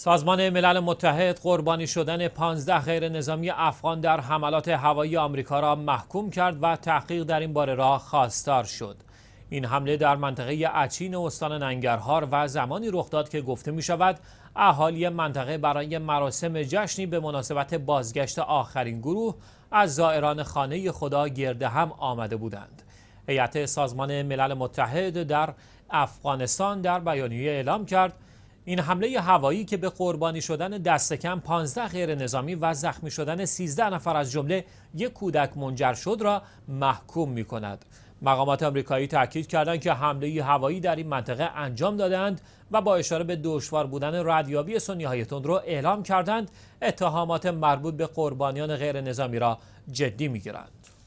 سازمان ملل متحد قربانی شدن 15 غیر نظامی افغان در حملات هوایی آمریکا را محکوم کرد و تحقیق در این باره را خواستار شد. این حمله در منطقه اچین استان ننگرهار و زمانی رخ داد که گفته می شود اهالی منطقه برای مراسم جشنی به مناسبت بازگشت آخرین گروه از زائران خانه خدا گرده هم آمده بودند. هیئت سازمان ملل متحد در افغانستان در بیانیه اعلام کرد این حمله هوایی که به قربانی شدن دست کم 15 غیر نظامی و زخمی شدن 13 نفر از جمله یک کودک منجر شد را محکوم می کند. مقامات آمریکایی تاکید کردند که حمله هوایی در این منطقه انجام دادند و با اشاره به دشوار بودن ردیابی سنی های را اعلام کردند اتهامات مربوط به قربانیان غیر نظامی را جدی می گیرند.